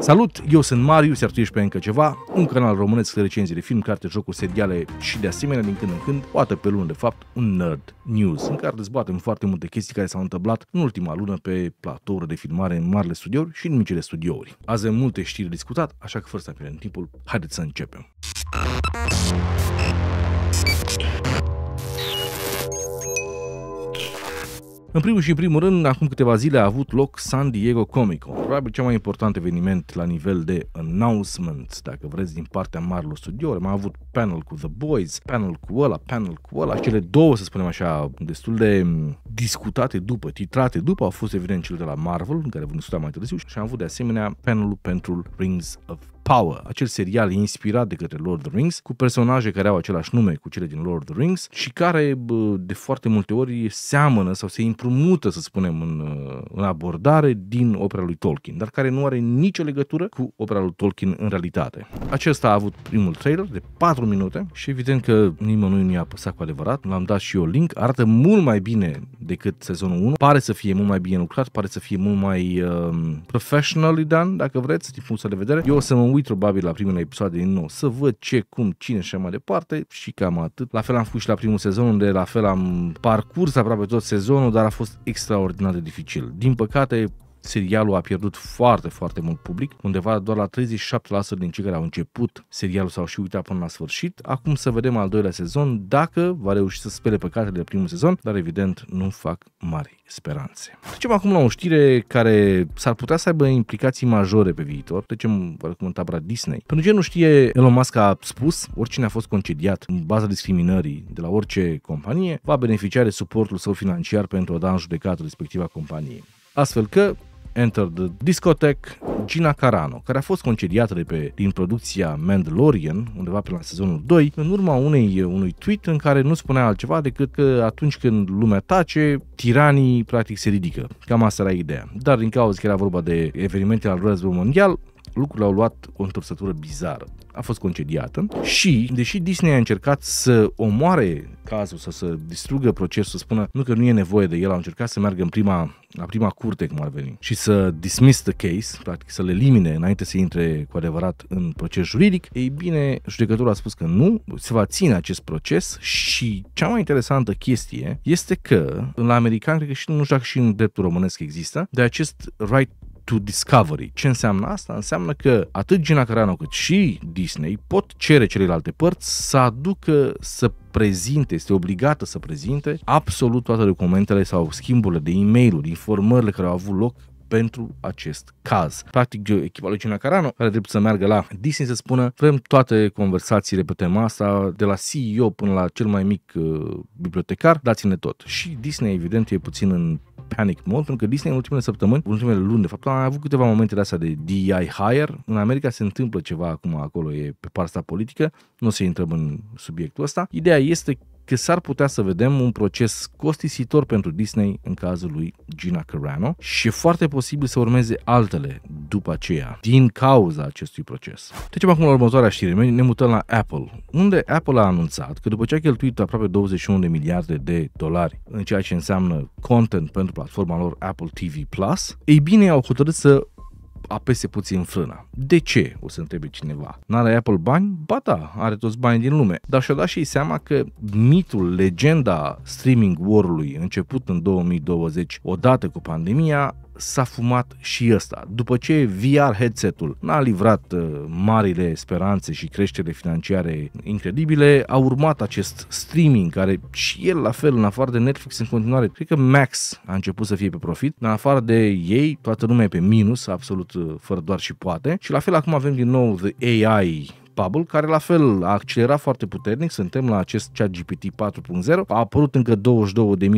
Salut, eu sunt Marius, iar tu ești pe încă ceva, un canal românesc de recenzii de film, carte, jocuri, seriale și de asemenea din când în când, o dată pe lună de fapt, un Nerd News, în care dezbatem foarte multe chestii care s-au întâmplat în ultima lună pe platouri de filmare în marile studiouri și în micile studiouri. Azi am multe știri discutat, așa că fără să pierdem timpul, haideți să începem. În primul și primul rând, acum câteva zile a avut loc San Diego Comic Con, probabil cel mai important eveniment la nivel de announcement, dacă vreți, din partea marilor studiouri. Am avut panel cu The Boys, panel cu ăla, panel cu ăla, cele două, să spunem așa, destul de discutate după, titrate după, au fost evident cele de la Marvel, în care vom discuta mai târziu, și am avut de asemenea panelul pentru Rings of Power, acel serial inspirat de către Lord of the Rings, cu personaje care au același nume cu cele din Lord of the Rings și care de foarte multe ori seamănă sau se împrumută, să spunem, în, uh, în abordare din opera lui Tolkien, dar care nu are nicio legătură cu opera lui Tolkien în realitate. Acesta a avut primul trailer de 4 minute și evident că nimănui nu i-a apăsat cu adevărat, l-am dat și eu link, arată mult mai bine decât sezonul 1, pare să fie mult mai bine lucrat, pare să fie mult mai uh, professionally done, dacă vreți, din punctul de vedere. Eu o să mă uit uit probabil la primele episoade din nou, să văd ce, cum, cine și mai departe și cam atât. La fel am făcut și la primul sezon, unde la fel am parcurs aproape tot sezonul, dar a fost extraordinar de dificil. Din păcate, serialul a pierdut foarte, foarte mult public, undeva doar la 37% din cei care au început serialul s și uitat până la sfârșit. Acum să vedem al doilea sezon dacă va reuși să spele păcatele de primul sezon, dar evident nu fac mari speranțe. Trecem acum la o știre care s-ar putea să aibă implicații majore pe viitor. Trecem acum în tabra Disney. Pentru ce nu știe, Elon Musk a spus, oricine a fost concediat în baza discriminării de la orice companie, va beneficia de suportul său financiar pentru a da în judecată respectiva companie. Astfel că Enter the Discotech, Gina Carano, care a fost concediată de pe, din producția Mandalorian, undeva pe la sezonul 2, în urma unei, unui tweet în care nu spunea altceva decât că atunci când lumea tace, tiranii practic se ridică. Cam asta era ideea. Dar din cauza că era vorba de evenimentele al războiului mondial, lucrurile au luat o întorsătură bizară. A fost concediată și, deși Disney a încercat să omoare cazul, să, să distrugă procesul, să spună nu că nu e nevoie de el, au încercat să meargă în prima, la prima curte, cum ar veni, și să dismiss the case, practic să le elimine înainte să intre cu adevărat în proces juridic, ei bine, judecătorul a spus că nu, se va ține acest proces și cea mai interesantă chestie este că, în la american, cred că și nu știu dacă și în dreptul românesc există, de acest right to Discovery. Ce înseamnă asta? Înseamnă că atât Gina Carano cât și Disney pot cere celelalte părți să aducă, să prezinte, este obligată să prezinte absolut toate documentele sau schimburile de e-mail-uri, informările care au avut loc pentru acest caz. Practic, echipa lui Gina Carano are dreptul să meargă la Disney să spună vrem toate conversațiile pe tema asta, de la CEO până la cel mai mic uh, bibliotecar, dați-ne tot. Și Disney, evident, e puțin în panic mode, pentru că Disney în ultimele săptămâni, în ultimele luni, de fapt, a avut câteva momente de astea de DI higher. În America se întâmplă ceva acum acolo, e pe partea politică, nu se intrăm în subiectul ăsta. Ideea este că s-ar putea să vedem un proces costisitor pentru Disney în cazul lui Gina Carano și e foarte posibil să urmeze altele după aceea, din cauza acestui proces. Trecem acum la următoarea știre, ne mutăm la Apple, unde Apple a anunțat că după ce a cheltuit aproape 21 de miliarde de dolari în ceea ce înseamnă content pentru platforma lor Apple TV Plus, ei bine au hotărât să apese puțin frâna. De ce? O să întrebe cineva. N-are Apple bani? Ba da, are toți banii din lume. Dar și-a dat și seama că mitul, legenda streaming war-ului început în 2020, odată cu pandemia, s-a fumat și ăsta. După ce VR headset-ul n-a livrat uh, marile speranțe și creștere financiare incredibile, a urmat acest streaming care și el la fel, în afară de Netflix în continuare, cred că Max a început să fie pe profit, în afară de ei, toată lumea e pe minus, absolut uh, fără doar și poate. Și la fel acum avem din nou The AI Bubble, care la fel a accelerat foarte puternic, suntem la acest ChatGPT 4.0, a apărut încă 22.000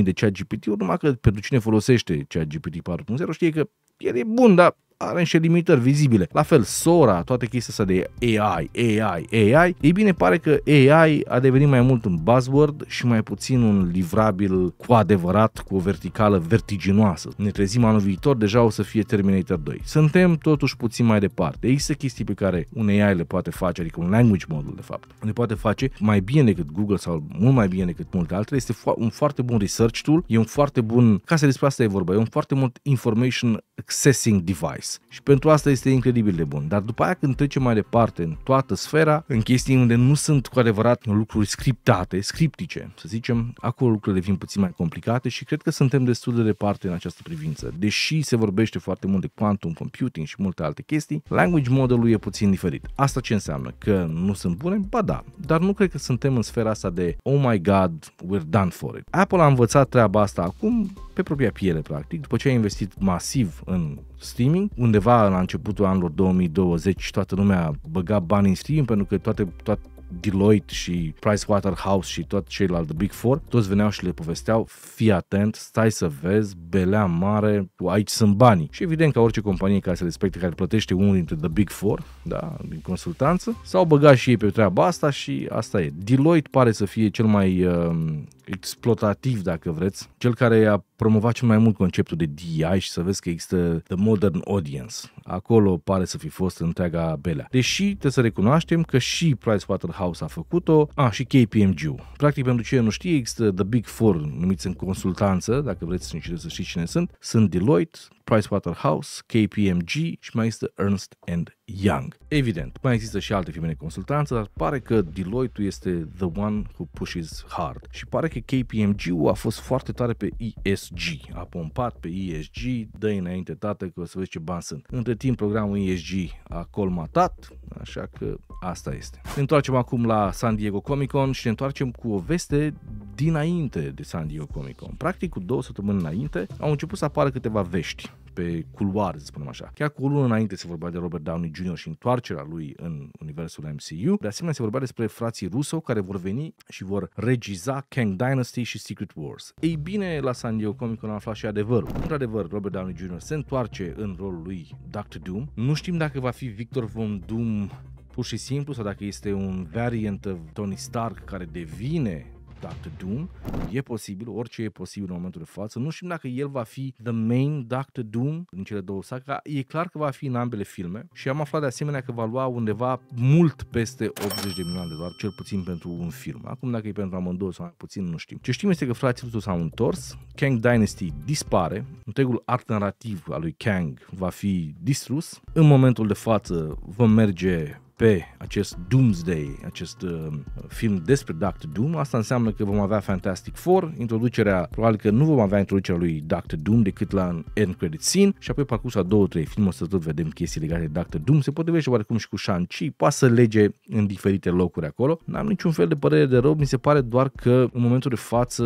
de gpt uri numai că pentru cine folosește ChatGPT 4.0 știe că el e bun, dar are niște limitări vizibile. La fel, Sora, toate chestia asta de AI, AI, AI, E bine pare că AI a devenit mai mult un buzzword și mai puțin un livrabil cu adevărat, cu o verticală vertiginoasă. Ne trezim anul viitor, deja o să fie Terminator 2. Suntem totuși puțin mai departe. Există chestii pe care un AI le poate face, adică un language model, de fapt, le poate face mai bine decât Google sau mult mai bine decât multe altele. Este un foarte bun research tool, e un foarte bun, ca să despre asta e vorba, e un foarte mult information accessing device și pentru asta este incredibil de bun. Dar după aia când trecem mai departe în toată sfera, în chestii unde nu sunt cu adevărat lucruri scriptate, scriptice, să zicem, acolo lucrurile devin puțin mai complicate și cred că suntem destul de departe în această privință. Deși se vorbește foarte mult de quantum computing și multe alte chestii, language modelul e puțin diferit. Asta ce înseamnă? Că nu sunt bune? Ba da, dar nu cred că suntem în sfera asta de oh my god, we're done for it. Apple a învățat treaba asta acum pe propria piele, practic, după ce ai investit masiv în streaming, undeva la începutul anilor 2020 toată lumea băga bani în streaming pentru că toate, toate Deloitte și Pricewaterhouse și tot ceilalți Big Four, toți veneau și le povesteau, fii atent, stai să vezi, belea mare, aici sunt banii. Și evident că orice companie care se respecte, care plătește unul dintre The Big Four, da, din consultanță, s-au băgat și ei pe treaba asta și asta e. Deloitte pare să fie cel mai uh, exploatativ, dacă vreți, cel care a promovat cel mai mult conceptul de DI și să vezi că există The Modern Audience. Acolo pare să fi fost întreaga belea. Deși trebuie să recunoaștem că și Pricewaterhouse a făcut-o, a, și KPMG. Practic, pentru cine nu știe, există The Big Four, numiți în consultanță, dacă vreți să știți cine sunt, sunt Deloitte, Pricewaterhouse, KPMG și mai există Ernst Young. Evident, mai există și alte firme de consultanță, dar pare că Deloitte este the one who pushes hard. Și pare că KPMG-ul a fost foarte tare pe ESG. A pompat pe ESG, dă înainte tată că o să vezi ce bani sunt. Între timp, programul ESG a colmatat, așa că asta este. Ne întoarcem acum la San Diego Comic Con și ne întoarcem cu o veste dinainte de San Diego Comic Con. Practic, cu două săptămâni înainte, au început să apară câteva vești pe culoar, să spunem așa. Chiar cu o lună înainte se vorbea de Robert Downey Jr. și întoarcerea lui în universul MCU. De asemenea, se vorbea despre frații Russo care vor veni și vor regiza Kang Dynasty și Secret Wars. Ei bine, la San Diego Comic Con am aflat și adevărul. Într-adevăr, Robert Downey Jr. se întoarce în rolul lui Dr. Doom. Nu știm dacă va fi Victor Von Doom pur și simplu sau dacă este un variant of Tony Stark care devine Doctor Doom. E posibil, orice e posibil în momentul de față. Nu știm dacă el va fi the main Doctor Doom în cele două saga. E clar că va fi în ambele filme și am aflat de asemenea că va lua undeva mult peste 80 de milioane de dolari, cel puțin pentru un film. Acum dacă e pentru amândouă sau mai puțin, nu știm. Ce știm este că frații Russo s-au întors, Kang Dynasty dispare, întregul art narrativ al lui Kang va fi distrus. În momentul de față vom merge pe acest Doomsday, acest uh, film despre Dr. Doom, asta înseamnă că vom avea Fantastic Four, introducerea, probabil că nu vom avea introducerea lui Dr. Doom decât la end credit scene și apoi parcursul a două, trei filme o să tot vedem chestii legate de Dr. Doom, se potrivește oarecum și cu Shang-Chi, poate să lege în diferite locuri acolo. N-am niciun fel de părere de rău, mi se pare doar că în momentul de față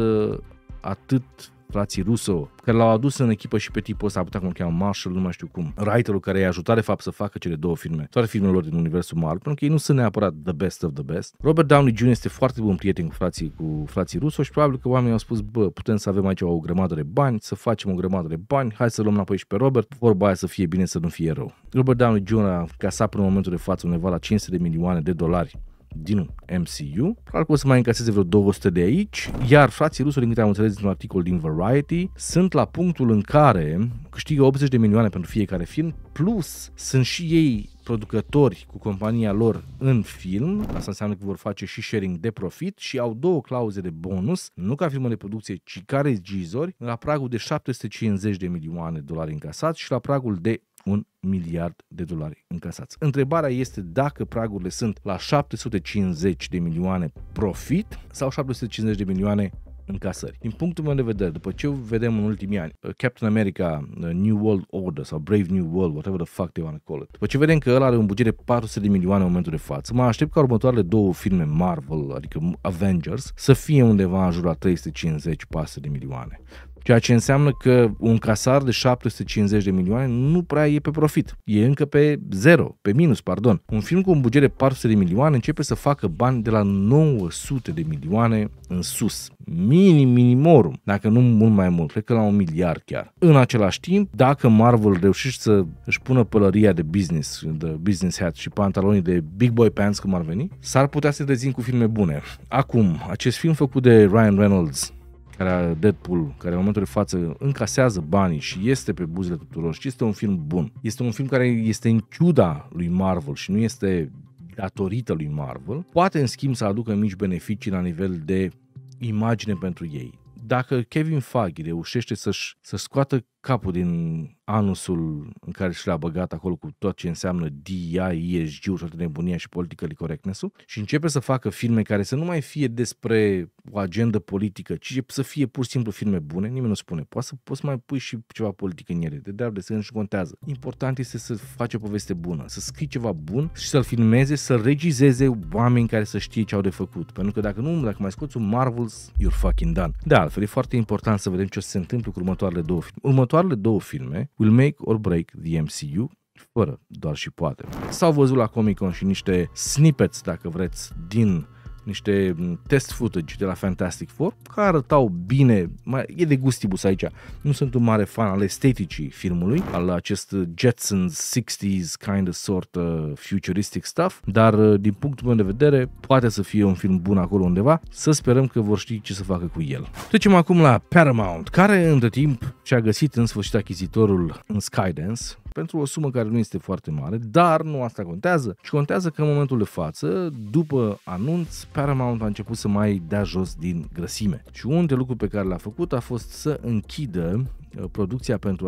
atât frații Russo, care l-au adus în echipă și pe tipul ăsta, putea cum cheamă Marshall, nu mai știu cum, writerul care i-a ajutat de fapt să facă cele două filme, toate filmele lor din universul Marvel, pentru că ei nu sunt neapărat the best of the best. Robert Downey Jr. este foarte bun prieten cu frații, cu frații Russo și probabil că oamenii au spus, bă, putem să avem aici o grămadă de bani, să facem o grămadă de bani, hai să luăm înapoi și pe Robert, vorba aia să fie bine, să nu fie rău. Robert Downey Jr. a casat până în momentul de față undeva la 500 de milioane de dolari din MCU. Calcul o să mai încaseze vreo 200 de aici, iar frații rusuri, din câte am înțeles din un articol din Variety, sunt la punctul în care câștigă 80 de milioane pentru fiecare film, plus sunt și ei producători cu compania lor în film, asta înseamnă că vor face și sharing de profit și au două clauze de bonus, nu ca firmă de producție, ci ca regizori, la pragul de 750 de milioane de dolari încasat și la pragul de un miliard de dolari încasați. Întrebarea este dacă pragurile sunt la 750 de milioane profit sau 750 de milioane încasări. Din punctul meu de vedere, după ce vedem în ultimii ani uh, Captain America, uh, New World Order sau Brave New World, whatever the fuck they want to call it, după ce vedem că el are un buget de 400 de milioane în momentul de față, mă aștept ca următoarele două filme Marvel, adică Avengers, să fie undeva în jurul la 350-400 de milioane ceea ce înseamnă că un casar de 750 de milioane nu prea e pe profit, e încă pe zero, pe minus, pardon. Un film cu un buget de 400 de milioane începe să facă bani de la 900 de milioane în sus, minim minimorum, dacă nu mult mai mult, cred că la un miliard chiar. În același timp, dacă Marvel reușește să își pună pălăria de business, de business hat și pantalonii de big boy pants, cum ar veni, s-ar putea să dezin cu filme bune. Acum, acest film făcut de Ryan Reynolds care Deadpool, care în momentul de față încasează banii și este pe buzele tuturor și este un film bun. Este un film care este în ciuda lui Marvel și nu este datorită lui Marvel, poate în schimb să aducă mici beneficii la nivel de imagine pentru ei. Dacă Kevin Feige reușește să-și să scoată capul din anusul în care și l-a băgat acolo cu tot ce înseamnă DI, ESG, și toată nebunia și politică correctness și începe să facă filme care să nu mai fie despre o agendă politică, ci să fie pur și simplu filme bune, nimeni nu spune. Poți să poți mai pui și ceva politic în ele, de dar de sân și contează. Important este să faci o poveste bună, să scrii ceva bun și să-l filmeze, să regizeze oameni care să știe ce au de făcut. Pentru că dacă nu, dacă mai scoți un Marvels, you're fucking done. De altfel, e foarte important să vedem ce se întâmplă cu următoarele două filme. Următoarele două filme will make or break the MCU fără doar și poate. S-au văzut la Comic Con și niște snippets, dacă vreți, din niște test footage de la Fantastic Four, care arătau bine, mai, e de gustibus aici, nu sunt un mare fan al esteticii filmului, al acest Jetsons 60s kind of sort uh, futuristic stuff, dar uh, din punctul meu de vedere poate să fie un film bun acolo undeva, să sperăm că vor ști ce să facă cu el. Trecem acum la Paramount, care între timp și-a găsit în sfârșit achizitorul în Skydance, pentru o sumă care nu este foarte mare, dar nu asta contează, ci contează că în momentul de față, după anunț, Paramount a început să mai dea jos din grăsime. Și unul dintre lucruri pe care l-a făcut a fost să închidă uh, producția pentru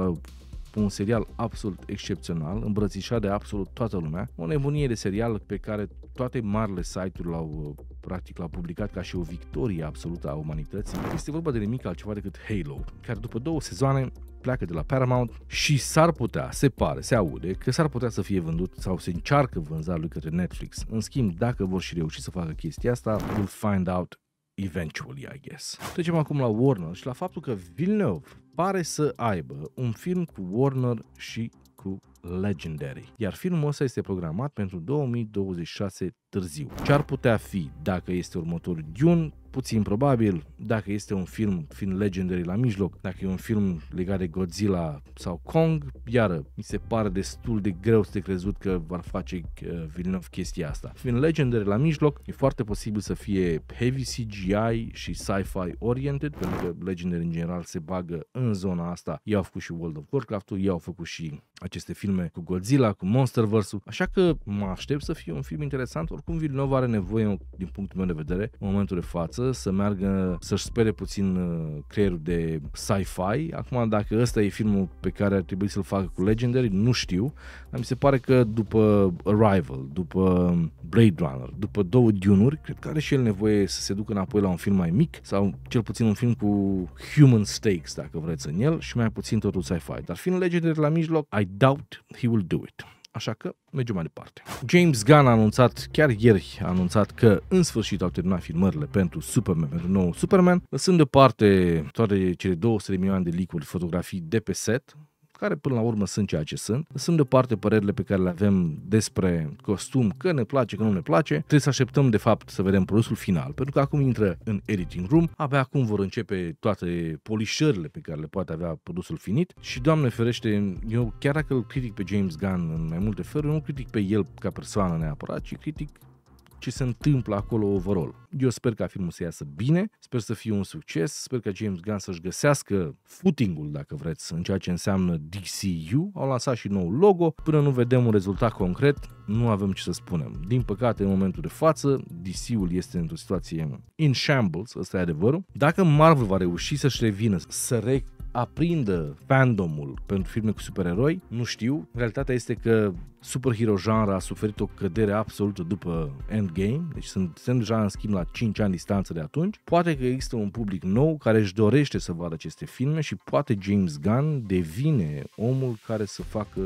un serial absolut excepțional, îmbrățișat de absolut toată lumea, o nebunie de serial pe care toate marile site uri l-au uh, practic l-au publicat ca și o victorie absolută a umanității. Este vorba de nimic altceva decât Halo, care după două sezoane pleacă de la Paramount și s-ar putea, se pare, se aude, că s-ar putea să fie vândut sau se încearcă vânzarea lui către Netflix. În schimb, dacă vor și reuși să facă chestia asta, we'll find out eventually, I guess. Trecem acum la Warner și la faptul că Villeneuve pare să aibă un film cu Warner și cu Legendary, iar filmul ăsta este programat pentru 2026 târziu. Ce ar putea fi dacă este următorul Dune? Puțin probabil, dacă este un film, film legendary la mijloc, dacă e un film legat de Godzilla sau Kong, iară, mi se pare destul de greu să te crezut că va face uh, Villeneuve chestia asta. Film legendary la mijloc, e foarte posibil să fie heavy CGI și sci-fi oriented, pentru că legendary în general se bagă în zona asta. Ei au făcut și World of Warcraft-ul, ei au făcut și aceste filme cu Godzilla, cu Monsterverse-ul, așa că mă aștept să fie un film interesant, oricum Villeneuve are nevoie, din punctul meu de vedere, în momentul de față, să meargă, să-și spere puțin uh, creierul de sci-fi. Acum, dacă ăsta e filmul pe care ar trebui să-l facă cu Legendary, nu știu, dar mi se pare că după Arrival, după um, Blade Runner, după două Dune-uri, cred că are și el nevoie să se ducă înapoi la un film mai mic sau cel puțin un film cu human stakes, dacă vreți, în el și mai puțin totul sci-fi. Dar fiind Legendary la mijloc, I doubt he will do it așa că mergem mai departe. James Gunn a anunțat, chiar ieri, a anunțat că în sfârșit au terminat filmările pentru Superman, pentru nou Superman, lăsând deoparte toate cele 200 de milioane de licuri fotografii de pe set, care până la urmă sunt ceea ce sunt. Sunt deoparte părerile pe care le avem despre costum, că ne place, că nu ne place. Trebuie să așteptăm de fapt să vedem produsul final, pentru că acum intră în editing room, abia acum vor începe toate polișările pe care le poate avea produsul finit și Doamne ferește, eu chiar dacă îl critic pe James Gunn în mai multe feluri, nu critic pe el ca persoană neapărat, ci critic ce se întâmplă acolo overall. Eu sper ca filmul să iasă bine, sper să fie un succes, sper că James Gunn să-și găsească footing-ul, dacă vreți, în ceea ce înseamnă DCU. Au lansat și nou logo. Până nu vedem un rezultat concret, nu avem ce să spunem. Din păcate, în momentul de față, DC-ul este într-o situație in shambles, ăsta e adevărul. Dacă Marvel va reuși să-și revină, să rec aprindă fandomul pentru filme cu supereroi, nu știu. Realitatea este că superhero genre a suferit o cădere absolută după Endgame, deci sunt, sunt deja în schimb la 5 ani distanță de atunci. Poate că există un public nou care își dorește să vadă aceste filme și poate James Gunn devine omul care să facă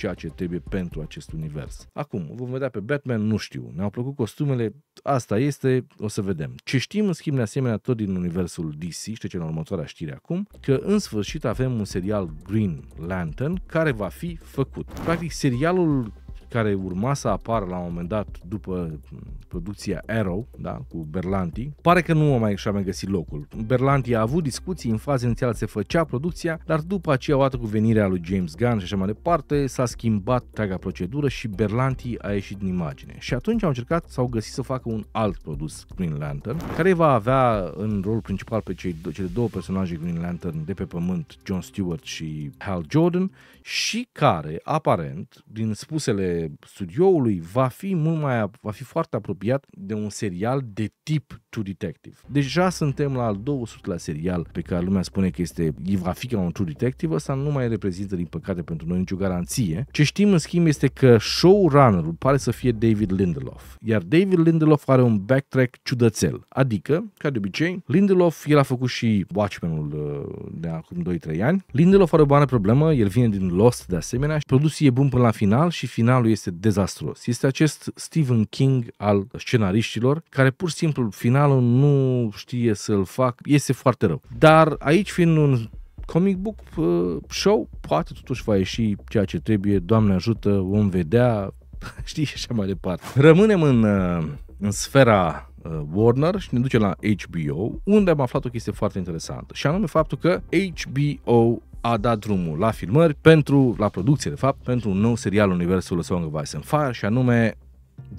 ceea ce trebuie pentru acest univers. Acum, vom vedea pe Batman, nu știu. Ne-au plăcut costumele, asta este, o să vedem. Ce știm, în schimb, de asemenea, tot din universul DC, știu ce în următoarea știre acum, că în sfârșit avem un serial Green Lantern care va fi făcut. Practic, serialul care urma să apară la un moment dat după producția Arrow, da, cu Berlanti, pare că nu o mai și-a mai găsit locul. Berlanti a avut discuții, în faza inițială se făcea producția, dar după aceea, odată cu venirea lui James Gunn și așa mai departe, s-a schimbat întreaga procedură și Berlanti a ieșit din imagine. Și atunci au încercat, s-au găsit să facă un alt produs, Green Lantern, care va avea în rolul principal pe cei, cele două personaje Green Lantern de pe pământ, John Stewart și Hal Jordan, și care, aparent, din spusele studioului va fi mult mai va fi foarte apropiat de un serial de tip True Detective. Deja suntem la al 200 la serial pe care lumea spune că este va fi ca un True Detective, ăsta nu mai reprezintă din păcate pentru noi nicio garanție. Ce știm în schimb este că showrunnerul pare să fie David Lindelof, iar David Lindelof are un backtrack ciudățel, adică, ca de obicei, Lindelof, el a făcut și Watchmen-ul uh, de acum 2-3 ani. Lindelof are o bună problemă, el vine din Lost de asemenea și produsul e bun până la final și finalul lui este dezastros. Este acest Stephen King al scenariștilor, care pur și simplu finalul nu știe să-l fac, este foarte rău. Dar aici fiind un comic book uh, show, poate totuși va ieși ceea ce trebuie, Doamne ajută, vom vedea, știi, și așa mai departe. Rămânem în, uh, în sfera uh, Warner și ne duce la HBO, unde am aflat o chestie foarte interesantă, și anume faptul că HBO a dat drumul la filmări pentru, la producție de fapt, pentru un nou serial universul Song of Ice and Fire și anume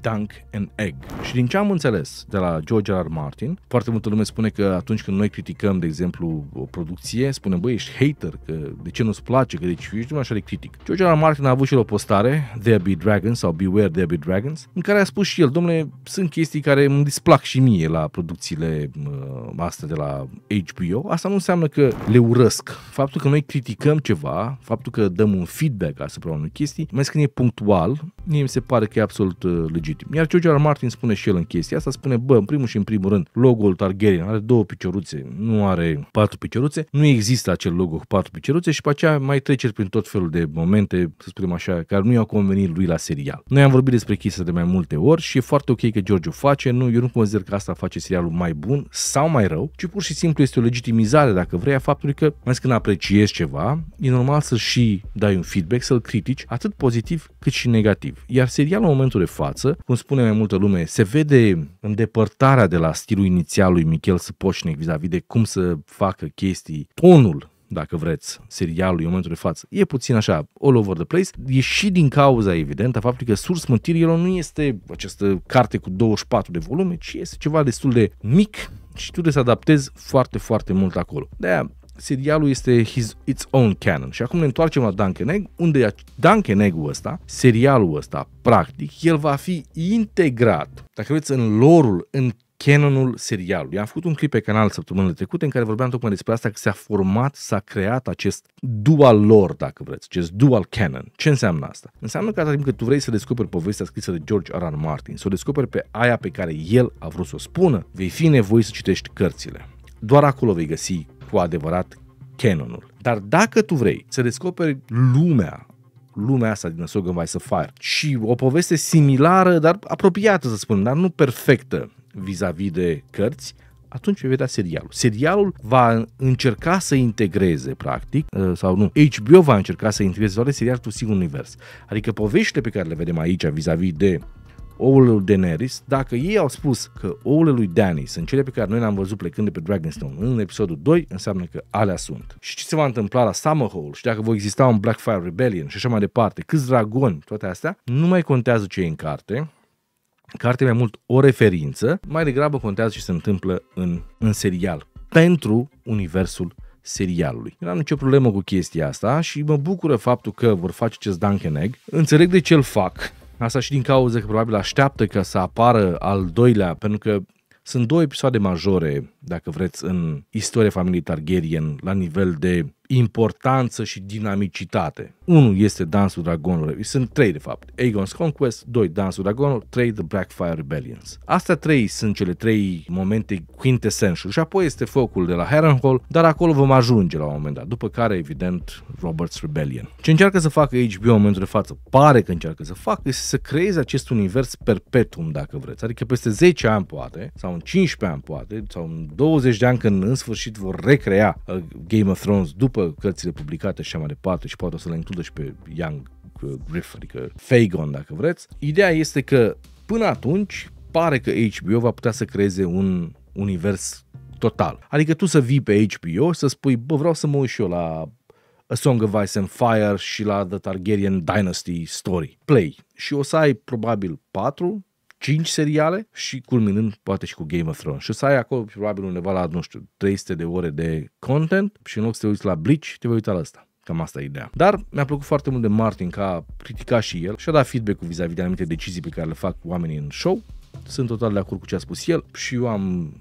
Dunk and Egg. Și din ce am înțeles de la George R. R. Martin, foarte multă lume spune că atunci când noi criticăm, de exemplu, o producție, spunem, băi, ești hater, că de ce nu-ți place, că deci ești nu așa de critic. George R. R. Martin a avut și el o postare, There Be Dragons sau Beware There Be Dragons, în care a spus și el, domnule, sunt chestii care îmi displac și mie la producțiile uh, astea de la HBO. Asta nu înseamnă că le urăsc. Faptul că noi criticăm ceva, faptul că dăm un feedback asupra unui chestii, mai când e punctual, mie mi se pare că e absolut uh, legitim. Iar George R. Martin spune și el în chestia asta, spune, bă, în primul și în primul rând, logo-ul Targaryen are două picioruțe, nu are patru picioruțe, nu există acel logo cu patru picioruțe și pe aceea mai trece prin tot felul de momente, să spunem așa, care nu i-au convenit lui la serial. Noi am vorbit despre chestia de mai multe ori și e foarte ok că George o face, nu, eu nu consider că asta face serialul mai bun sau mai rău, ci pur și simplu este o legitimizare, dacă vrei, a faptului că, mai când apreciezi ceva, e normal să și dai un feedback, să-l critici, atât pozitiv cât și negativ. Iar serialul în momentul de față față. Cum spune mai multă lume, se vede îndepărtarea de la stilul inițial lui Michel Săpoșnic vis-a-vis de cum să facă chestii, tonul dacă vreți, serialul, în momentul de față. E puțin așa, all over the place. E și din cauza, evident, a faptului că Surs Material nu este această carte cu 24 de volume, ci este ceva destul de mic și tu trebuie să adaptezi foarte, foarte mult acolo. de serialul este his, its own canon. Și acum ne întoarcem la Duncan unde Duncan Egg-ul ăsta, serialul ăsta, practic, el va fi integrat, dacă vreți, în lorul, în canonul serialului. Am făcut un clip pe canal săptămânile trecute în care vorbeam tocmai despre asta că s-a format, s-a creat acest dual lore, dacă vreți, acest dual canon. Ce înseamnă asta? Înseamnă că atât timp cât tu vrei să descoperi povestea scrisă de George R. R. Martin, să o descoperi pe aia pe care el a vrut să o spună, vei fi nevoit să citești cărțile. Doar acolo vei găsi cu adevărat canonul. Dar dacă tu vrei să descoperi lumea lumea asta din Sog and Vice Fire și o poveste similară, dar apropiată să spunem, dar nu perfectă vis-a-vis de cărți, atunci vei vedea serialul. Serialul va încerca să integreze, practic, uh, sau nu, HBO va încerca să integreze doar serialul singur univers. Adică poveștile pe care le vedem aici vis-a-vis de oul lui Daenerys, dacă ei au spus că ouăle lui Dany sunt cele pe care noi le-am văzut plecând de pe Dragonstone în episodul 2, înseamnă că alea sunt. Și ce se va întâmpla la Summerhall? și dacă va exista un Blackfire Rebellion și așa mai departe, câți dragoni, toate astea, nu mai contează ce e în carte, Cartea mai mult o referință, mai degrabă contează ce se întâmplă în, în serial, pentru universul serialului. Nu am nicio problemă cu chestia asta și mă bucură faptul că vor face acest Dunkin' Egg. Înțeleg de ce îl fac, Asta și din cauza că probabil așteaptă ca să apară al doilea, pentru că sunt două episoade majore, dacă vreți, în istoria familiei Targaryen la nivel de importanță și dinamicitate. Unul este Dansul Dragonului. Sunt trei, de fapt. Aegon's Conquest, doi Dansul Dragonului, trei The Blackfire Rebellions. Astea trei sunt cele trei momente quintessential. Și apoi este focul de la Harrenhal, dar acolo vom ajunge la un moment dat. După care, evident, Robert's Rebellion. Ce încearcă să facă HBO în momentul de față, pare că încearcă să facă, este să creeze acest univers perpetuum, dacă vreți. Adică peste 10 ani poate, sau în 15 ani poate, sau în 20 de ani când în sfârșit vor recrea uh, Game of Thrones după după cărțile publicate și așa mai departe și poate o să le includă și pe Young Griff, uh, adică Fagon dacă vreți. Ideea este că până atunci pare că HBO va putea să creeze un univers total. Adică tu să vii pe HBO să spui, bă, vreau să mă uit și eu la a Song of Ice and Fire și la The Targaryen Dynasty Story. Play. Și o să ai probabil 4 5 seriale și culminând poate și cu Game of Thrones. Și o să ai acolo probabil undeva la, nu știu, 300 de ore de content și în loc să te uiți la Bleach, te vei uita la asta. Cam asta e ideea. Dar mi-a plăcut foarte mult de Martin că a criticat și el și a dat feedback-ul vis-a-vis de anumite decizii pe care le fac oamenii în show sunt total de acord cu ce a spus el și eu am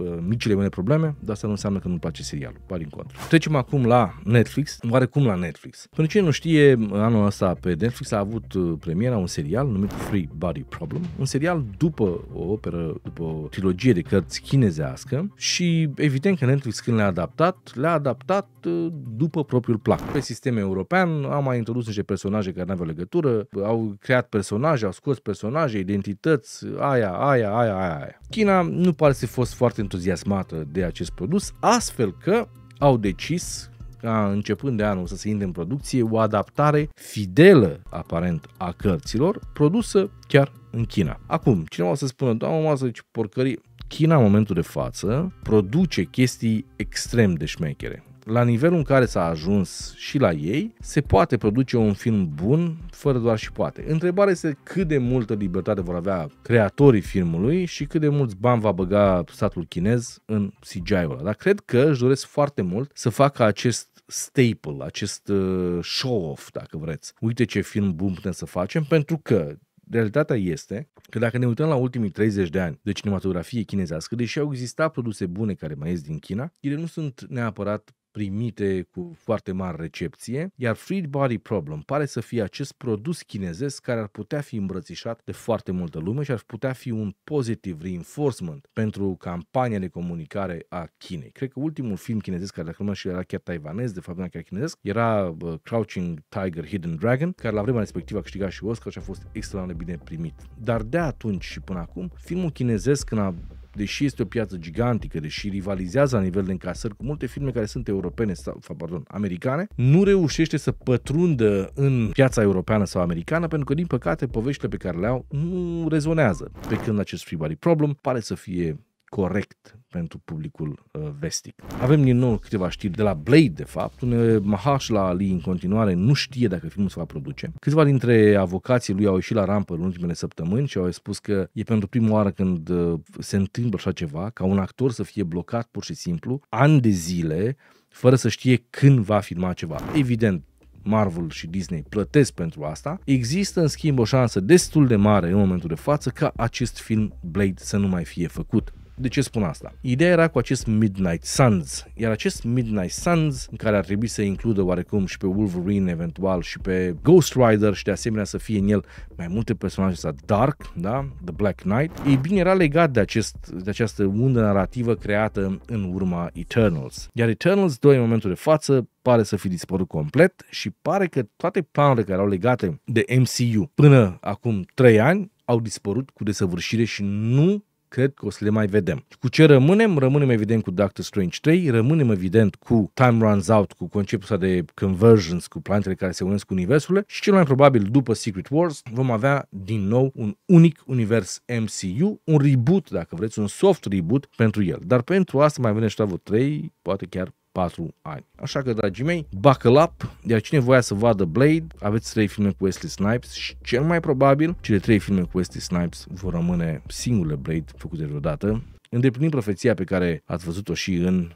uh, micile mele probleme, dar asta nu înseamnă că nu-mi place serialul, par în contră. Trecem acum la Netflix, oarecum la Netflix. Pentru cine nu știe, anul ăsta pe Netflix a avut uh, premiera un serial numit Free Body Problem, un serial după o operă, după o trilogie de cărți chinezească și evident că Netflix când le-a adaptat, le-a adaptat uh, după propriul plac. Pe sistem european au mai introdus niște personaje care nu aveau legătură, au creat personaje, au scos personaje, identități, aia aia, aia, aia, aia. China nu pare să fi fost foarte entuziasmată de acest produs, astfel că au decis ca începând de anul să se intre în producție o adaptare fidelă, aparent, a cărților, produsă chiar în China. Acum, cineva o să spună, doamnă, mă, să zici porcării, China, în momentul de față, produce chestii extrem de șmechere la nivelul în care s-a ajuns și la ei, se poate produce un film bun fără doar și poate. Întrebarea este cât de multă libertate vor avea creatorii filmului și cât de mulți bani va băga statul chinez în CGI-ul ăla. Dar cred că își doresc foarte mult să facă acest staple, acest uh, show-off, dacă vreți. Uite ce film bun putem să facem, pentru că realitatea este că dacă ne uităm la ultimii 30 de ani de cinematografie chinezească, deși au existat produse bune care mai ies din China, ele nu sunt neapărat primite cu foarte mare recepție, iar Free Body Problem pare să fie acest produs chinezesc care ar putea fi îmbrățișat de foarte multă lume și ar putea fi un pozitiv reinforcement pentru campania de comunicare a Chinei. Cred că ultimul film chinezesc care dacă nu și era chiar taiwanez, de fapt nu era chiar chinezesc, era Crouching Tiger Hidden Dragon, care la vremea respectivă a câștigat și Oscar și a fost extraordinar de bine primit. Dar de atunci și până acum, filmul chinezesc când a deși este o piață gigantică, deși rivalizează la nivel de încasări cu multe filme care sunt europene sau, pardon, americane, nu reușește să pătrundă în piața europeană sau americană pentru că, din păcate, poveștile pe care le au nu rezonează. Pe când acest Free Body Problem pare să fie corect pentru publicul uh, vestic. Avem din nou câteva știri de la Blade, de fapt, unde uh, la Ali în continuare nu știe dacă filmul se va produce. Câțiva dintre avocații lui au ieșit la rampă în ultimele săptămâni și au spus că e pentru prima oară când uh, se întâmplă așa ceva, ca un actor să fie blocat pur și simplu, ani de zile, fără să știe când va filma ceva. Evident, Marvel și Disney plătesc pentru asta, există în schimb o șansă destul de mare în momentul de față ca acest film Blade să nu mai fie făcut. De ce spun asta? Ideea era cu acest Midnight Suns, iar acest Midnight Suns, în care ar trebui să includă oarecum și pe Wolverine eventual și pe Ghost Rider și de asemenea să fie în el mai multe personaje sau Dark, da? The Black Knight, ei bine era legat de, acest, de această undă narrativă creată în urma Eternals. Iar Eternals 2 în momentul de față pare să fi dispărut complet și pare că toate planurile care au legate de MCU până acum 3 ani au dispărut cu desăvârșire și nu cred că o să le mai vedem. Cu ce rămânem? Rămânem evident cu Doctor Strange 3, rămânem evident cu Time Runs Out, cu conceptul ăsta de conversions, cu planetele care se unesc cu universurile și cel mai probabil după Secret Wars vom avea din nou un unic univers MCU, un reboot, dacă vreți, un soft reboot pentru el. Dar pentru asta mai avem Shtavo 3, poate chiar 4 ani. Așa că, dragii mei, buckle up, iar cine voia să vadă Blade, aveți 3 filme cu Wesley Snipes și cel mai probabil cele 3 filme cu Wesley Snipes vor rămâne singurele Blade făcute vreodată, îndeplinind profeția pe care ați văzut-o și în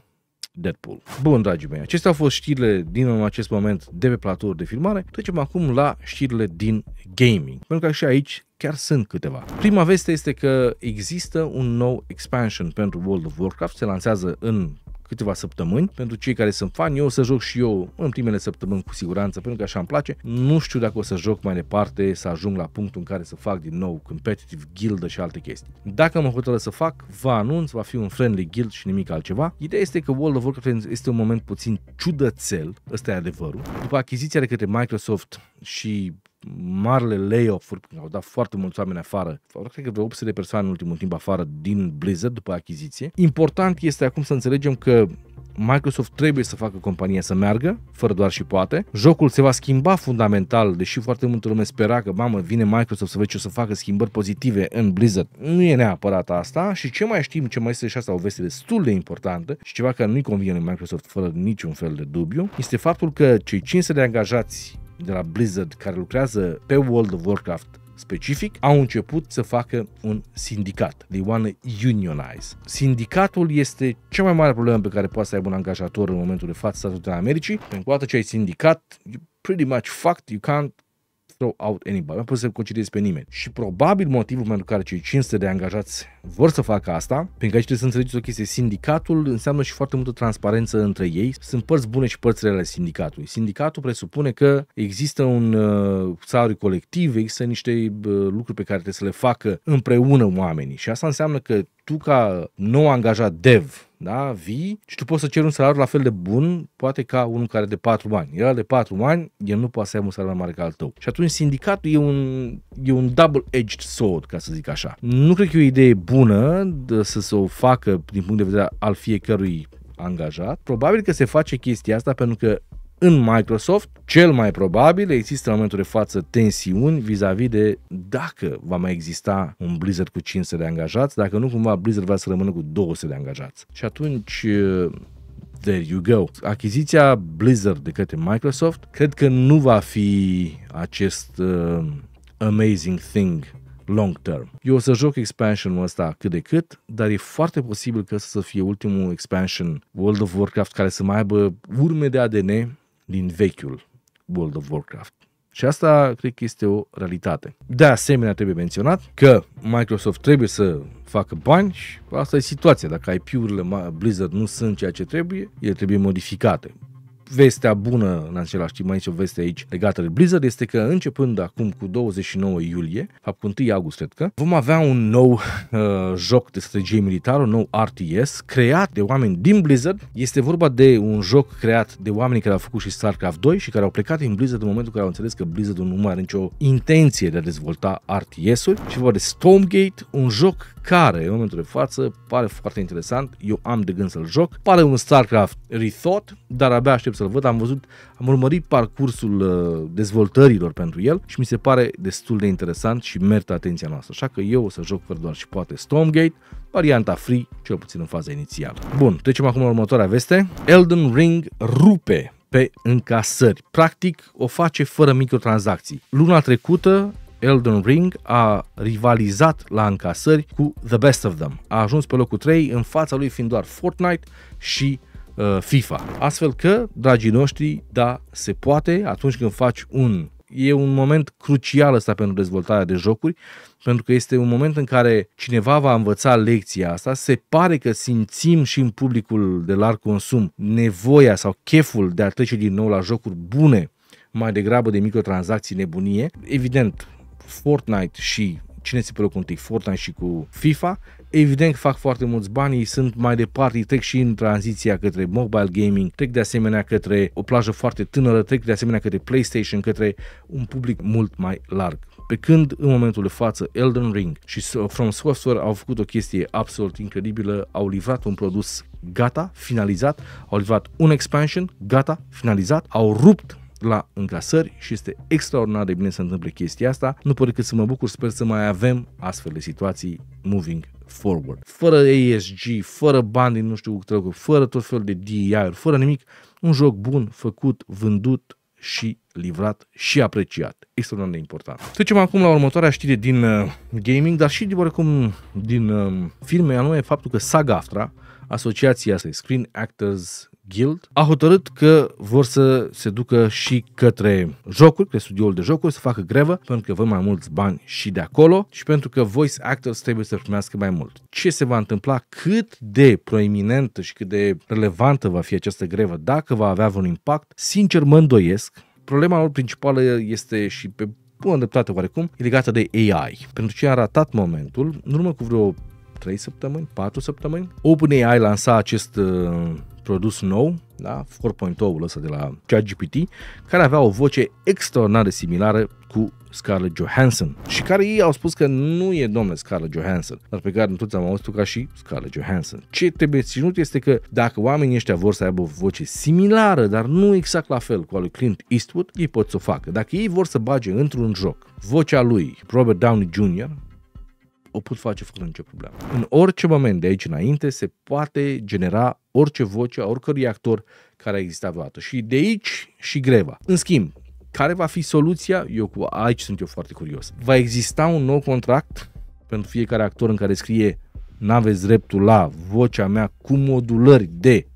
Deadpool. Bun, dragii mei, acestea au fost știrile din acest moment de pe platouri de filmare. Trecem acum la știrile din gaming, pentru că și aici chiar sunt câteva. Prima veste este că există un nou expansion pentru World of Warcraft, se lansează în câteva săptămâni. Pentru cei care sunt fani, eu o să joc și eu în primele săptămâni cu siguranță, pentru că așa îmi place. Nu știu dacă o să joc mai departe, să ajung la punctul în care să fac din nou competitive guild și alte chestii. Dacă mă hotără să fac, vă anunț, va fi un friendly guild și nimic altceva. Ideea este că World of Warcraft este un moment puțin ciudățel, ăsta e adevărul. După achiziția de către Microsoft și marile layoff-uri, au dat foarte mulți oameni afară, cred că vreo 800 de persoane în ultimul timp afară din Blizzard după achiziție. Important este acum să înțelegem că Microsoft trebuie să facă compania să meargă, fără doar și poate. Jocul se va schimba fundamental, deși foarte multă lume spera că, mamă, vine Microsoft să vezi ce o să facă schimbări pozitive în Blizzard. Nu e neapărat asta și ce mai știm, ce mai este și asta o veste destul de importantă și ceva care nu-i convine Microsoft fără niciun fel de dubiu, este faptul că cei 500 de angajați de la Blizzard care lucrează pe World of Warcraft specific, au început să facă un sindicat. They want to unionize. Sindicatul este cea mai mare problemă pe care poate să aibă un angajator în momentul de față de Americii, pentru că odată ce ai sindicat, pretty much fucked, you can't throw out anybody, nu poți să concediezi pe nimeni. Și probabil motivul pentru care cei 500 de angajați vor să facă asta, pentru că aici trebuie să înțelegeți o chestie, sindicatul înseamnă și foarte multă transparență între ei, sunt părți bune și părți rele sindicatului. Sindicatul presupune că există un uh, salariu colectiv, există niște uh, lucruri pe care trebuie să le facă împreună oamenii și asta înseamnă că tu ca nou angajat dev, da, vii și tu poți să ceri un salariu la fel de bun, poate ca unul care de 4 ani. El de 4 ani, el nu poate să ai un salariu mai mare ca al tău. Și atunci sindicatul e un, e un double-edged sword, ca să zic așa. Nu cred că e o idee bună să se o facă din punct de vedere al fiecărui angajat. Probabil că se face chestia asta pentru că în Microsoft, cel mai probabil, există în momentul de față tensiuni vis-a-vis de dacă va mai exista un Blizzard cu 500 de angajați, dacă nu cumva Blizzard va să rămână cu 200 de angajați. Și atunci uh, there you go. Achiziția Blizzard de către Microsoft cred că nu va fi acest uh, amazing thing long term. Eu o să joc expansionul ăsta cât de cât, dar e foarte posibil că să fie ultimul expansion World of Warcraft care să mai aibă urme de ADN din vechiul World of Warcraft. Și asta cred că este o realitate. De asemenea, trebuie menționat că Microsoft trebuie să facă bani și asta e situația. Dacă IP-urile Blizzard nu sunt ceea ce trebuie, ele trebuie modificate vestea bună în același timp, aici o veste aici legată de Blizzard, este că începând acum cu 29 iulie, fapt cu 1 august cred că, vom avea un nou uh, joc de strategie militară, un nou RTS, creat de oameni din Blizzard. Este vorba de un joc creat de oamenii care au făcut și StarCraft 2 și care au plecat din Blizzard în momentul în care au înțeles că Blizzard nu mai are nicio intenție de a dezvolta RTS-uri. Și vorba de Stormgate, un joc care în momentul de față pare foarte interesant, eu am de gând să-l joc, pare un StarCraft rethought, dar abia aștept să-l văd, am văzut, am urmărit parcursul uh, dezvoltărilor pentru el și mi se pare destul de interesant și merită atenția noastră, așa că eu o să joc doar și poate Stormgate, varianta free, cel puțin în faza inițială. Bun, trecem acum la următoarea veste. Elden Ring rupe pe încasări. Practic, o face fără microtransacții. Luna trecută Elden Ring a rivalizat la încasări cu The Best of Them. A ajuns pe locul 3, în fața lui fiind doar Fortnite și uh, FIFA. Astfel că, dragii noștri, da, se poate atunci când faci un e un moment crucial ăsta pentru dezvoltarea de jocuri, pentru că este un moment în care cineva va învăța lecția asta. Se pare că simțim și în publicul de larg consum nevoia sau cheful de a trece din nou la jocuri bune mai degrabă de microtransacții nebunie. Evident, Fortnite și cine se pe întâi, Fortnite și cu FIFA, evident că fac foarte mulți bani, sunt mai departe, trec și în tranziția către mobile gaming, trec de asemenea către o plajă foarte tânără, trec de asemenea către PlayStation, către un public mult mai larg. Pe când, în momentul de față, Elden Ring și From Software au făcut o chestie absolut incredibilă, au livrat un produs gata, finalizat, au livrat un expansion, gata, finalizat, au rupt la încasări și este extraordinar de bine să întâmple chestia asta. Nu pot decât să mă bucur, sper să mai avem astfel de situații moving forward. Fără ESG, fără bani din nu știu cu, fără tot felul de DEI, fără nimic, un joc bun, făcut, vândut și livrat și apreciat. Extraordinar de important. Trecem acum la următoarea știre din uh, gaming, dar și de oricum din uh, filme, anume faptul că Saga asociația asta, Screen Actors Guild a hotărât că vor să se ducă și către jocuri, către studioul de jocuri, să facă grevă, pentru că văd mai mulți bani și de acolo și pentru că voice actors trebuie să primească mai mult. Ce se va întâmpla, cât de proeminentă și cât de relevantă va fi această grevă, dacă va avea un impact, sincer mă îndoiesc. Problema lor principală este și pe bună dreptate oarecum, e legată de AI. Pentru ce a ratat momentul, în urmă cu vreo 3 săptămâni, 4 săptămâni, OpenAI lansa acest uh, produs nou, da? 4.0-ul ăsta de la ChatGPT, care avea o voce extraordinar de similară cu Scarlett Johansson și care ei au spus că nu e domnule Scarlett Johansson, dar pe care toți am auzit ca și Scarlett Johansson. Ce trebuie ținut este că dacă oamenii ăștia vor să aibă o voce similară, dar nu exact la fel cu a lui Clint Eastwood, ei pot să o facă. Dacă ei vor să bage într-un joc vocea lui Robert Downey Jr., o pot face fără nicio problemă. În orice moment de aici înainte se poate genera orice voce a oricărui actor care a existat vreodată. Și de aici și greva. În schimb, care va fi soluția? Eu cu aici sunt eu foarte curios. Va exista un nou contract pentru fiecare actor în care scrie n-aveți dreptul la vocea mea cu modulări de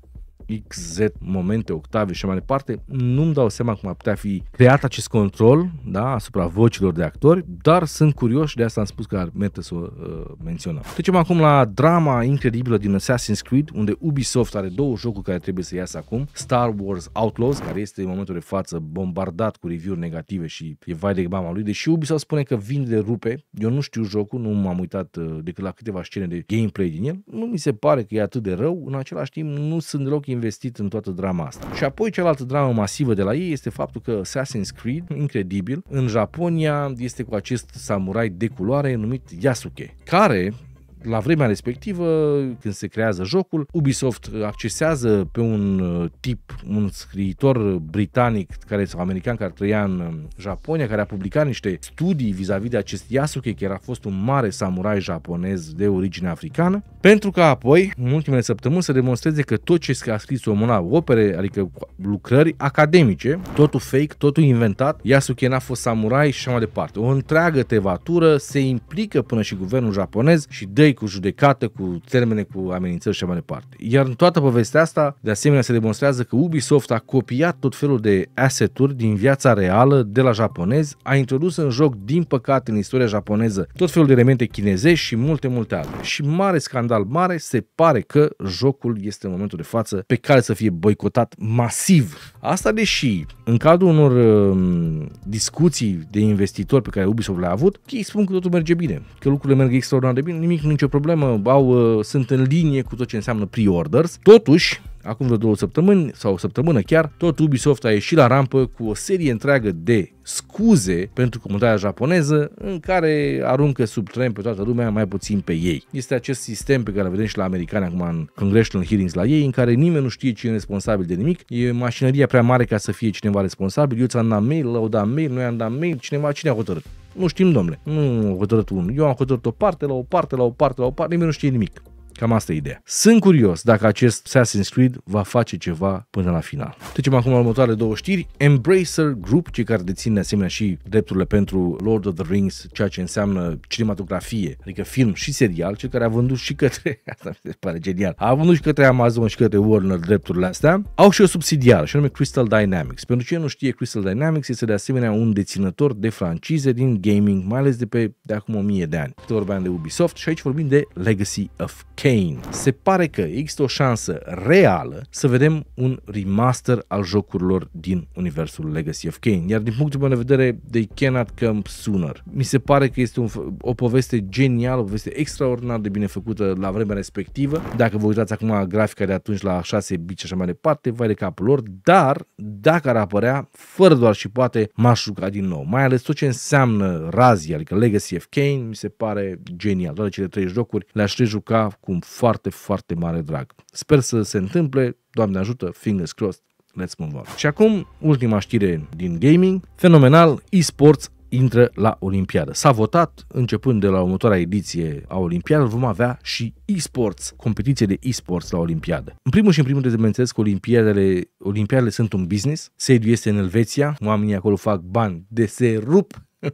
XZ momente, octave și mai departe, nu-mi dau seama cum ar putea fi creat acest control da, asupra vocilor de actori, dar sunt și de asta am spus că ar merită să o uh, menționăm. Trecem acum la drama incredibilă din Assassin's Creed, unde Ubisoft are două jocuri care trebuie să iasă acum, Star Wars Outlaws, care este în momentul de față bombardat cu review-uri negative și e vai de mama lui, deși Ubisoft spune că vin de rupe, eu nu știu jocul, nu m-am uitat uh, decât la câteva scene de gameplay din el, nu mi se pare că e atât de rău, în același timp nu sunt deloc investit în toată drama asta. Și apoi cealaltă dramă masivă de la ei este faptul că Assassin's Creed, incredibil, în Japonia este cu acest samurai de culoare numit Yasuke, care la vremea respectivă, când se creează jocul, Ubisoft accesează pe un uh, tip, un scriitor britanic care sau american care trăia în um, Japonia, care a publicat niște studii vis-a-vis de acest Yasuke, care a fost un mare samurai japonez de origine africană, pentru că apoi, în ultimele săptămâni, să demonstreze că tot ce a scris omul la opere, adică lucrări academice, totul fake, totul inventat, Yasuke n-a fost samurai și așa mai departe. O întreagă tevatură se implică până și guvernul japonez și dă război, cu judecată, cu termene, cu amenințări și mai departe. Iar în toată povestea asta, de asemenea, se demonstrează că Ubisoft a copiat tot felul de asset-uri din viața reală de la japonezi, a introdus în joc, din păcate, în istoria japoneză, tot felul de elemente chinezești și multe, multe altele. Și mare scandal mare, se pare că jocul este în momentul de față pe care să fie boicotat masiv. Asta deși, în cadrul unor um, discuții de investitori pe care Ubisoft le-a avut, ei spun că totul merge bine, că lucrurile merg extraordinar de bine, nimic nu nicio problemă, au, ă, sunt în linie cu tot ce înseamnă pre-orders. Totuși, acum vreo două săptămâni sau o săptămână chiar, tot Ubisoft a ieșit la rampă cu o serie întreagă de scuze pentru comunitatea japoneză în care aruncă sub tren pe toată lumea, mai puțin pe ei. Este acest sistem pe care îl vedem și la americani acum în congressional hearings la ei, în care nimeni nu știe cine e responsabil de nimic, e mașinăria prea mare ca să fie cineva responsabil, eu ți-am dat mail, l-au dat mail, noi am dat mail, cineva, cine a hotărât? Nu știm, domnule. Nu, nu, nu hotărât unul. Eu am hotărât o parte, la o parte, la o parte, la o parte, nimeni nu știe nimic. Cam asta e ideea. Sunt curios dacă acest Assassin's Creed va face ceva până la final. Trecem acum la următoarele două știri. Embracer Group, cei care dețin asemenea și drepturile pentru Lord of the Rings, ceea ce înseamnă cinematografie, adică film și serial, cei care a vândut și către, asta mi se pare genial, a vândut și către Amazon și către Warner drepturile astea, au și o subsidiară, și anume Crystal Dynamics. Pentru cine nu știe, Crystal Dynamics este de asemenea un deținător de francize din gaming, mai ales de pe de acum 1000 de ani. Vorbeam de Ubisoft și aici vorbim de Legacy of Kane Pain. Se pare că există o șansă reală să vedem un remaster al jocurilor din universul Legacy of Kane. Iar din punctul meu de vedere, they cannot come sooner. Mi se pare că este un, o poveste genială, o poveste extraordinar de bine făcută la vremea respectivă. Dacă vă uitați acum grafica de atunci la 6 bici și așa mai departe, vai de capul lor, dar dacă ar apărea, fără doar și poate, m-aș juca din nou. Mai ales tot ce înseamnă Razia, adică Legacy of Kane, mi se pare genial. Doar cele trei jocuri le-aș juca cu cu un foarte, foarte mare drag. Sper să se întâmple, Doamne ajută, fingers crossed, let's move on. Și acum, ultima știre din gaming, fenomenal, esports intră la Olimpiadă. S-a votat, începând de la următoarea ediție a Olimpiadă, vom avea și e-sports, competiție de e-sports la Olimpiadă. În primul și în primul rând, bineînțeles că Olimpiadele, Olimpiadele sunt un business, sediu este în Elveția, oamenii acolo fac bani de se rup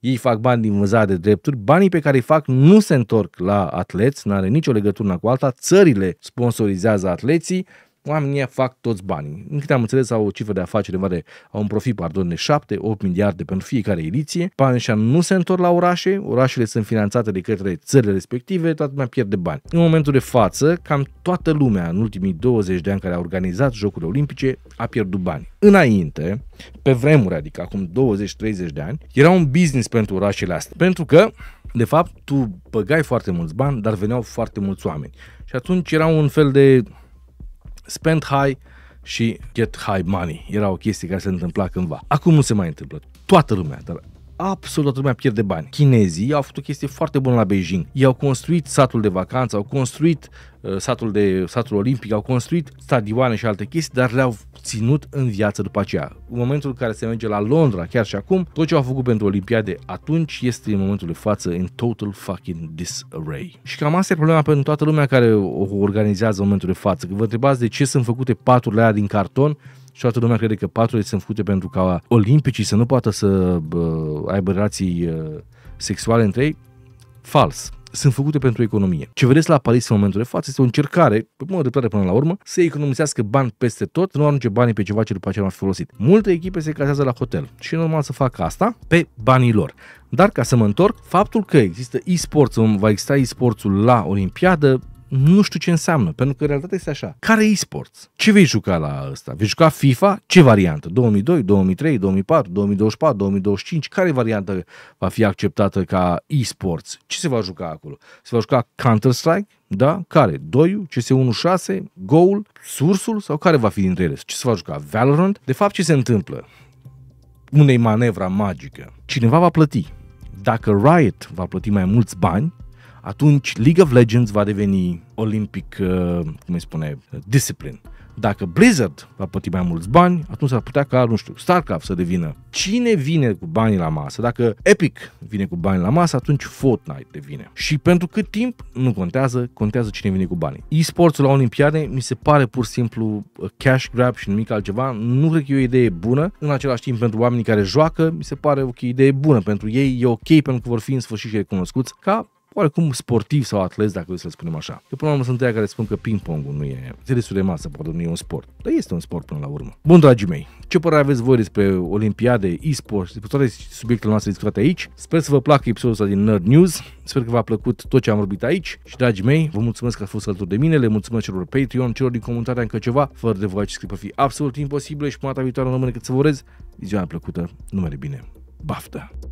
Ei fac bani din vânzarea de drepturi, banii pe care îi fac nu se întorc la atleți, nu are nicio legătură cu alta, țările sponsorizează atleții, oamenii fac toți banii. În câte am înțeles, au o cifră de afaceri mare, au un profit, pardon, de 7-8 miliarde pentru fiecare ediție. Panșa nu se întorc la orașe, orașele sunt finanțate de către țările respective, toată lumea pierde bani. În momentul de față, cam toată lumea în ultimii 20 de ani care a organizat Jocurile Olimpice a pierdut bani. Înainte, pe vremuri, adică acum 20-30 de ani, era un business pentru orașele astea. Pentru că de fapt, tu băgai foarte mulți bani, dar veneau foarte mulți oameni. Și atunci era un fel de spend high și get high money. Era o chestie care se întâmpla cândva. Acum nu se mai întâmplă. Toată lumea, dar absolut toată lumea pierde bani. Chinezii au făcut o chestie foarte bună la Beijing. I-au construit satul de vacanță, au construit uh, satul, de, satul olimpic, au construit stadioane și alte chestii, dar le-au ținut în viață după aceea. În momentul în care se merge la Londra, chiar și acum, tot ce au făcut pentru Olimpiade atunci este în momentul de față în total fucking disarray. Și cam asta e problema pentru toată lumea care o organizează în momentul de față. Când vă întrebați de ce sunt făcute paturile aia din carton, și toată lumea crede că paturile sunt făcute pentru ca olimpicii să nu poată să aibă relații uh, sexuale între ei. Fals sunt făcute pentru economie. Ce vedeți la Paris în momentul de față este o încercare, pe mod dreptate până la urmă, să economisească bani peste tot, nu arunce banii pe ceva ce după aceea nu ar fi folosit. Multe echipe se casează la hotel și e normal să facă asta pe banii lor. Dar ca să mă întorc, faptul că există e-sports, va exista e-sportul la Olimpiadă, nu știu ce înseamnă, pentru că realitatea este așa. Care e sports? Ce vei juca la ăsta? Vei juca FIFA? Ce variantă? 2002, 2003, 2004, 2024, 2025? Care variantă va fi acceptată ca e-sports? Ce se va juca acolo? Se va juca Counter-Strike? Da? Care? 2 CS1-6? Goal? Sursul? Sau care va fi dintre ele? Ce se va juca? Valorant? De fapt, ce se întâmplă? Unei manevra magică. Cineva va plăti. Dacă Riot va plăti mai mulți bani, atunci League of Legends va deveni olimpic, uh, cum îi spune, discipline. Dacă Blizzard va plăti mai mulți bani, atunci ar putea ca, nu știu, StarCraft să devină. Cine vine cu banii la masă? Dacă Epic vine cu banii la masă, atunci Fortnite devine. Și pentru cât timp, nu contează, contează cine vine cu banii. E-sportul la Olimpiade mi se pare pur și simplu uh, cash grab și nimic altceva. Nu cred că e o idee bună. În același timp, pentru oamenii care joacă, mi se pare o idee bună. Pentru ei e ok pentru că vor fi în sfârșit recunoscuți ca oarecum sportiv sau atlet, dacă vreți să-l spunem așa. Că până la urmă sunt aia care spun că ping-pongul nu e, tenisul de masă, poate nu e un sport. Dar este un sport până la urmă. Bun, dragii mei, ce părere aveți voi despre Olimpiade, e-sport și despre toate subiectele noastre discutate aici? Sper să vă placă episodul ăsta din Nerd News. Sper că v-a plăcut tot ce am vorbit aici și, dragii mei, vă mulțumesc că ați fost alături de mine, le mulțumesc celor Patreon, celor din comunitatea încă ceva, fără de voi acest clip fi absolut imposibil și până data viitoare rămâne cât să vă urez. Ziua plăcută, numere bine, baftă!